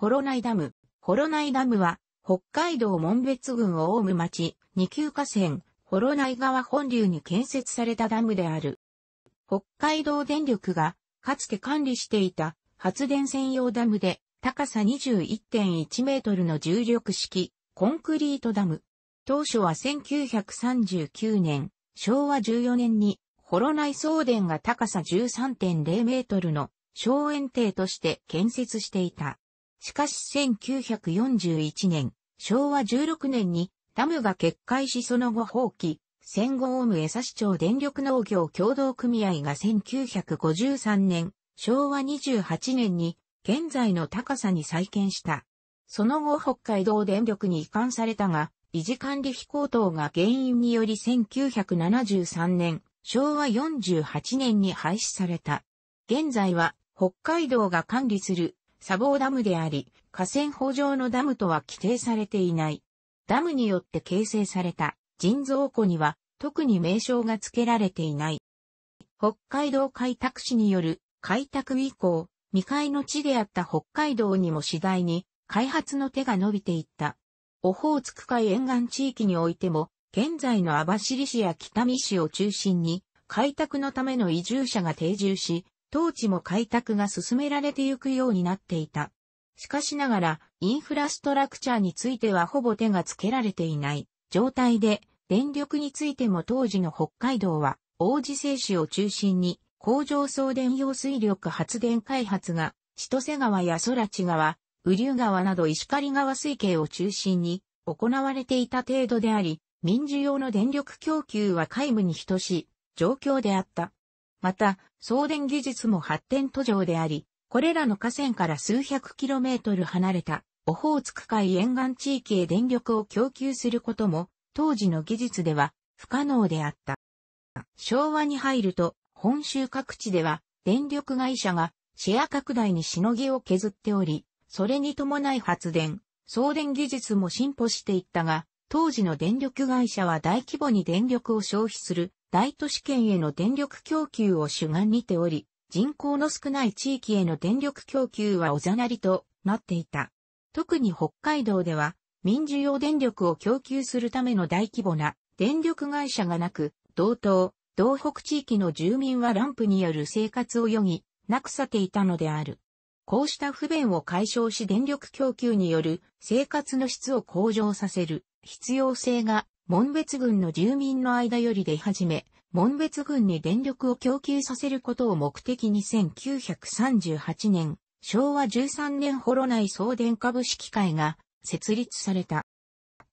ホロナイダム。ホロナイダムは、北海道門別郡大武町、二級河川、ホロナイ川本流に建設されたダムである。北海道電力が、かつて管理していた発電専用ダムで、高さ21.1メートルの重力式、コンクリートダム。当初は1939年、昭和14年に、ホロナイ送電が高さ13.0メートルの、小園庭として建設していた。しかし1941年、昭和16年にダムが決壊しその後放棄、戦後オウム江差町電力農業協同組合が1953年、昭和28年に現在の高さに再建した。その後北海道電力に移管されたが、維持管理費高騰が原因により1973年、昭和48年に廃止された。現在は北海道が管理する砂防ダムであり、河川法上のダムとは規定されていない。ダムによって形成された人造湖には特に名称が付けられていない。北海道開拓市による開拓以降、未開の地であった北海道にも次第に開発の手が伸びていった。オホーツク海沿岸地域においても、現在の網走市や北見市を中心に、開拓のための移住者が定住し、当地も開拓が進められてゆくようになっていた。しかしながら、インフラストラクチャーについてはほぼ手がつけられていない状態で、電力についても当時の北海道は、王子製紙を中心に、工場送電用水力発電開発が、千歳川や空地川、雨竜川など石狩川水系を中心に行われていた程度であり、民需用の電力供給は皆無に等しい状況であった。また、送電技術も発展途上であり、これらの河川から数百キロメートル離れた、オホーツク海沿岸地域へ電力を供給することも、当時の技術では不可能であった。昭和に入ると、本州各地では、電力会社がシェア拡大にしのぎを削っており、それに伴い発電、送電技術も進歩していったが、当時の電力会社は大規模に電力を消費する大都市圏への電力供給を主眼にており、人口の少ない地域への電力供給はおざなりとなっていた。特に北海道では、民需用電力を供給するための大規模な電力会社がなく、道東、道北地域の住民はランプによる生活を余儀なくさていたのである。こうした不便を解消し電力供給による生活の質を向上させる必要性が門別郡の住民の間より出始め、門別郡に電力を供給させることを目的に1938年、昭和13年ホロ内送電株式会が設立された。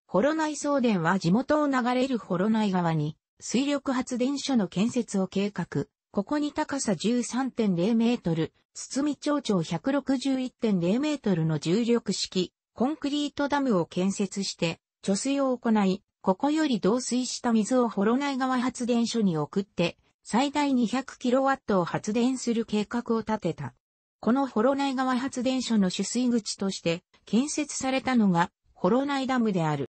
ホロ内送電は地元を流れるホロ内側に水力発電所の建設を計画。ここに高さ13.0メートル、包み町長161.0メートルの重力式コンクリートダムを建設して、貯水を行い、ここより導水した水をホナ内川発電所に送って、最大 200kW を発電する計画を立てた。このホナ内川発電所の取水口として建設されたのがホナ内ダムである。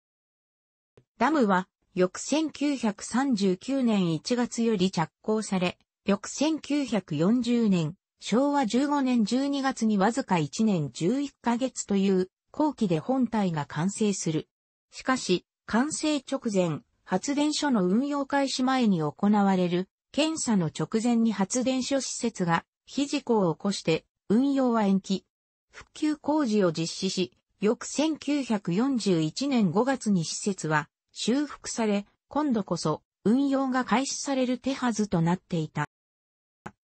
ダムは翌1939年1月より着工され、翌1940年、昭和15年12月にわずか1年11ヶ月という後期で本体が完成する。しかし、完成直前、発電所の運用開始前に行われる検査の直前に発電所施設が非事故を起こして運用は延期。復旧工事を実施し、翌1941年5月に施設は修復され、今度こそ運用が開始される手はずとなっていた。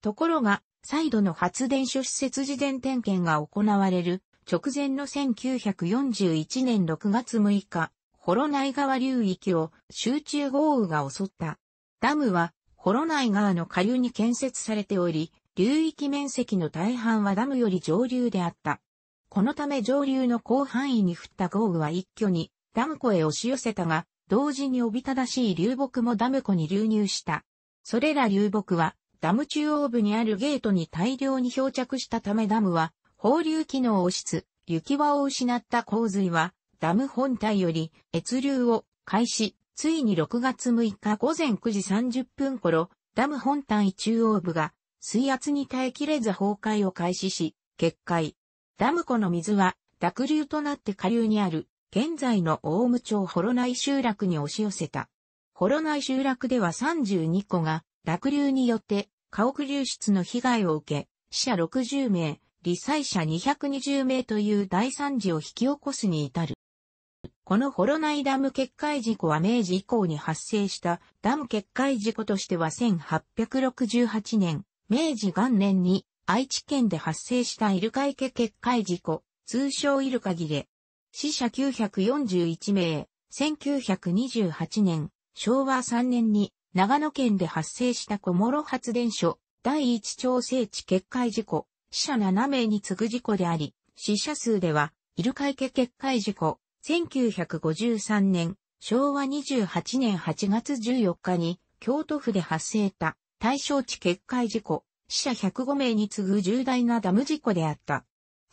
ところが、再度の発電所施設事前点検が行われる直前の1941年6月6日、ナ内川流域を集中豪雨が襲った。ダムは、ナ内川の下流に建設されており、流域面積の大半はダムより上流であった。このため上流の広範囲に降った豪雨は一挙にダム湖へ押し寄せたが、同時におびただしい流木もダム湖に流入した。それら流木は、ダム中央部にあるゲートに大量に漂着したためダムは、放流機能を失つ、行き場を失った洪水は、ダム本体より越流を開始、ついに6月6日午前9時30分頃、ダム本体中央部が水圧に耐えきれず崩壊を開始し、決壊。ダム湖の水は濁流となって下流にある現在の大務町幌内集落に押し寄せた。幌内集落では32個が濁流によって家屋流出の被害を受け、死者60名、罹災者220名という大惨事を引き起こすに至る。このホロナイダム決壊事故は明治以降に発生したダム決壊事故としては1868年、明治元年に愛知県で発生したイルカ池決壊事故、通称イルカギレ。死者941名、1928年、昭和3年に長野県で発生した小諸発電所第一調整地決壊事故、死者7名に次ぐ事故であり、死者数では、イルカ池決壊事故、1953年、昭和28年8月14日に、京都府で発生た対象地決壊事故、死者105名に次ぐ重大なダム事故であった。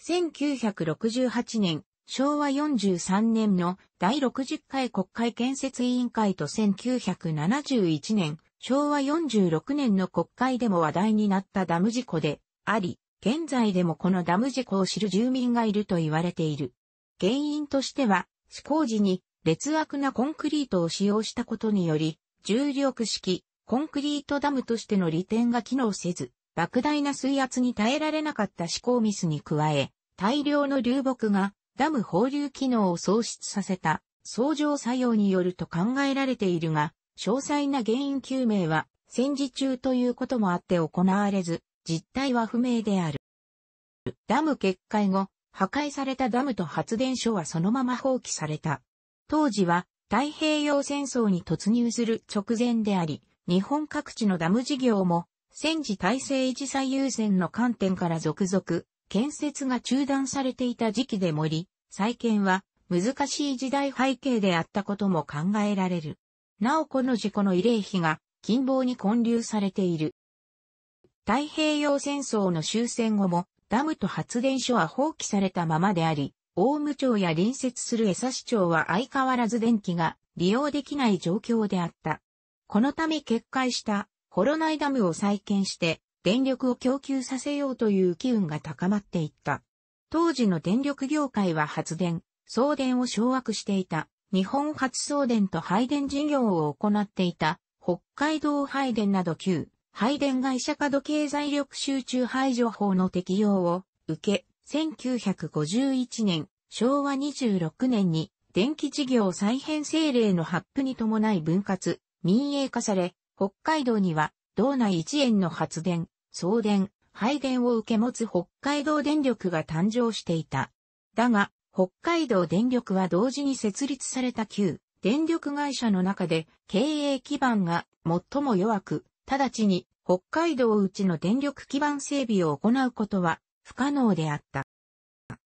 1968年、昭和43年の第60回国会建設委員会と1971年、昭和46年の国会でも話題になったダム事故であり、現在でもこのダム事故を知る住民がいると言われている。原因としては、施工時に劣悪なコンクリートを使用したことにより、重力式、コンクリートダムとしての利点が機能せず、莫大な水圧に耐えられなかった施工ミスに加え、大量の流木がダム放流機能を喪失させた相乗作用によると考えられているが、詳細な原因究明は戦時中ということもあって行われず、実態は不明である。ダム決壊後、破壊されたダムと発電所はそのまま放棄された。当時は太平洋戦争に突入する直前であり、日本各地のダム事業も戦時体制維持最優先の観点から続々建設が中断されていた時期でもり、再建は難しい時代背景であったことも考えられる。なおこの事故の慰霊碑が近傍に混流されている。太平洋戦争の終戦後もダムと発電所は放棄されたままであり、大務町や隣接する江差町は相変わらず電気が利用できない状況であった。このため決壊したホロナイダムを再建して電力を供給させようという機運が高まっていった。当時の電力業界は発電、送電を掌握していた日本初送電と配電事業を行っていた北海道配電など旧配電会社角経済力集中排除法の適用を受け、1951年、昭和26年に電気事業再編成令の発布に伴い分割、民営化され、北海道には道内一円の発電、送電、配電を受け持つ北海道電力が誕生していた。だが、北海道電力は同時に設立された旧電力会社の中で経営基盤が最も弱く、直ちに北海道内の電力基盤整備を行うことは不可能であった。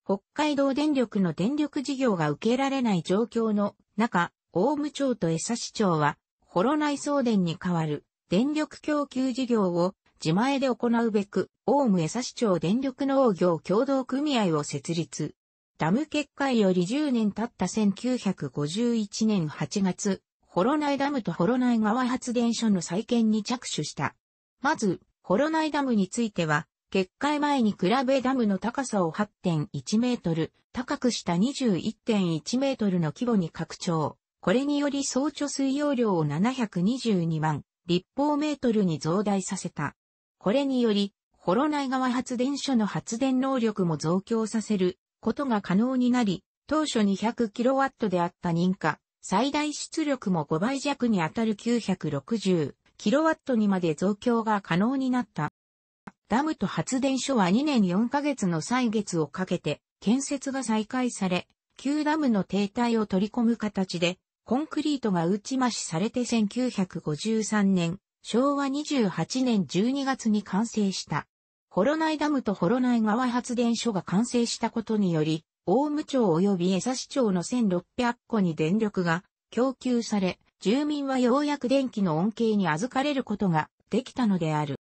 北海道電力の電力事業が受けられない状況の中、大務町と江差市長は、ホロ内送電に代わる電力供給事業を自前で行うべく、大務江差市長電力農業協同組合を設立。ダム決壊より10年経った1951年8月、ナイダムとホナ内川発電所の再建に着手した。まず、ナイダムについては、決壊前に比べダムの高さを8.1メートル、高くした21.1メートルの規模に拡張。これにより総貯水容量を722万立方メートルに増大させた。これにより、ナイ川発電所の発電能力も増強させることが可能になり、当初 200kW であった認可、最大出力も5倍弱にあたる 960kW にまで増強が可能になった。ダムと発電所は2年4ヶ月の歳月をかけて建設が再開され、旧ダムの停滞を取り込む形で、コンクリートが打ち増しされて1953年、昭和28年12月に完成した。ホロナイダムとホロナイ川発電所が完成したことにより、大武町及び江差町の1600戸に電力が供給され、住民はようやく電気の恩恵に預かれることができたのである。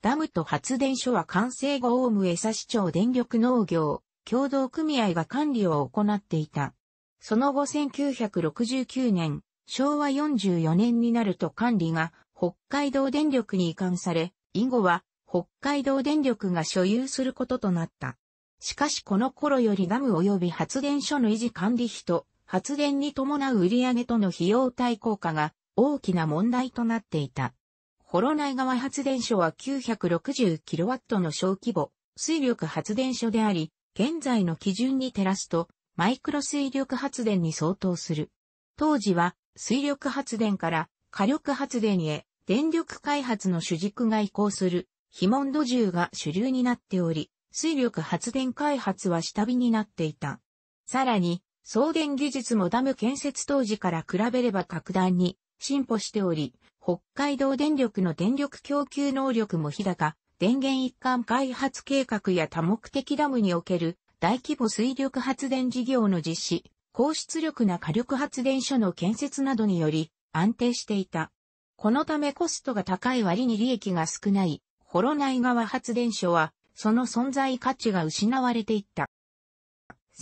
ダムと発電所は完成後オウム江差町電力農業共同組合が管理を行っていた。その後1969年、昭和44年になると管理が北海道電力に移管され、以後は北海道電力が所有することとなった。しかしこの頃よりダム及び発電所の維持管理費と発電に伴う売上との費用対効果が大きな問題となっていた。ホロナイ川発電所は 960kW の小規模水力発電所であり、現在の基準に照らすとマイクロ水力発電に相当する。当時は水力発電から火力発電へ電力開発の主軸が移行する非問土銃が主流になっており、水力発電開発は下火になっていた。さらに、送電技術もダム建設当時から比べれば格段に進歩しており、北海道電力の電力供給能力も日高、電源一貫開発計画や多目的ダムにおける大規模水力発電事業の実施、高出力な火力発電所の建設などにより安定していた。このためコストが高い割に利益が少ない、幌内川発電所はその存在価値が失われていった。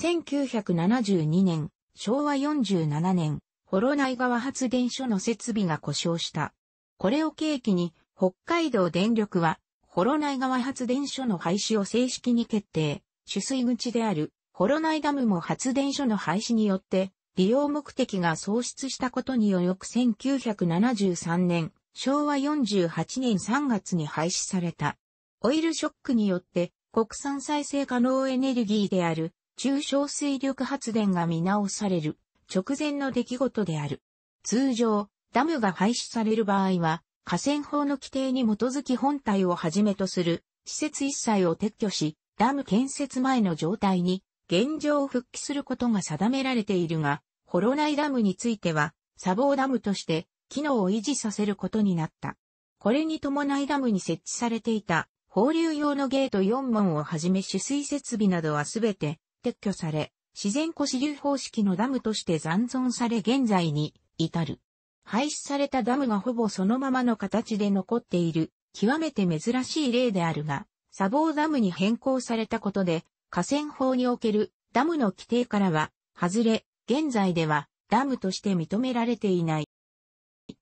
1972年、昭和47年、ホロ内川発電所の設備が故障した。これを契機に、北海道電力は、ホロ内川発電所の廃止を正式に決定。取水口である、ホロ内ダムも発電所の廃止によって、利用目的が喪失したことによく1973年、昭和48年3月に廃止された。オイルショックによって国産再生可能エネルギーである中小水力発電が見直される直前の出来事である。通常、ダムが廃止される場合は、河川法の規定に基づき本体をはじめとする施設一切を撤去し、ダム建設前の状態に現状を復帰することが定められているが、ホロナイダムについては、砂防ダムとして機能を維持させることになった。これに伴いダムに設置されていた放流用のゲート4門をはじめ取水設備などはすべて撤去され、自然湖支流方式のダムとして残存され現在に至る。廃止されたダムがほぼそのままの形で残っている、極めて珍しい例であるが、砂防ダムに変更されたことで、河川法におけるダムの規定からは、外れ、現在ではダムとして認められていない。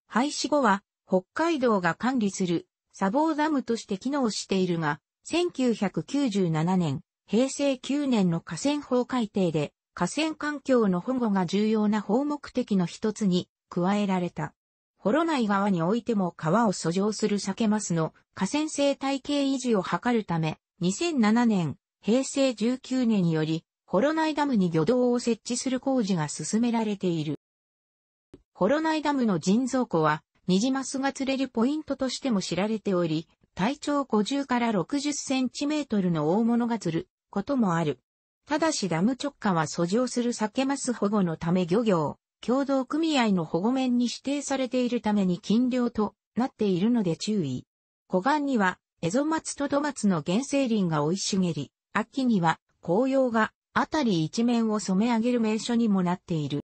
廃止後は、北海道が管理する砂防ダムとして機能しているが、1997年、平成9年の河川法改定で、河川環境の保護が重要な法目的の一つに加えられた。ホロ内側においても川を遡上するサケマスの河川生態系維持を図るため、2007年、平成19年により、ホロ内ダムに魚道を設置する工事が進められている。ホロ内ダムの人造湖は、ニジマスが釣れるポイントとしても知られており、体長50から60センチメートルの大物が釣ることもある。ただしダム直下は遡上するサケマス保護のため漁業、共同組合の保護面に指定されているために禁漁となっているので注意。湖岸には、エゾマツとドマツの原生林が生い茂り、秋には紅葉が辺り一面を染め上げる名所にもなっている。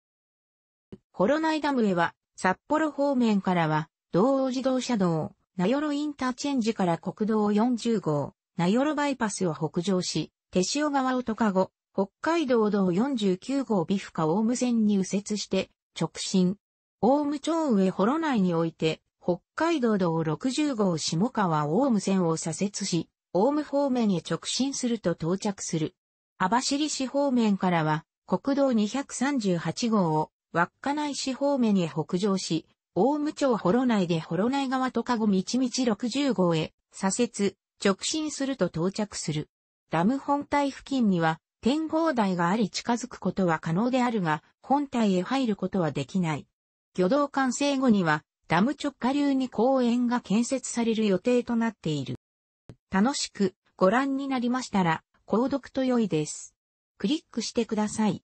コロナイダムへは札幌方面からは、道央自動車道、名寄インターチェンジから国道40号、名寄バイパスを北上し、手塩川をとか後、北海道道49号ビフカオーム線に右折して、直進。オウム町上幌内において、北海道道60号下川オウム線を左折し、オウム方面へ直進すると到着する。網走市方面からは、国道238号を稚内市方面へ北上し、大武町幌内で幌内川とかご道道60号へ左折、直進すると到着する。ダム本体付近には天望台があり近づくことは可能であるが、本体へ入ることはできない。挙動完成後には、ダム直下流に公園が建設される予定となっている。楽しくご覧になりましたら、購読と良いです。クリックしてください。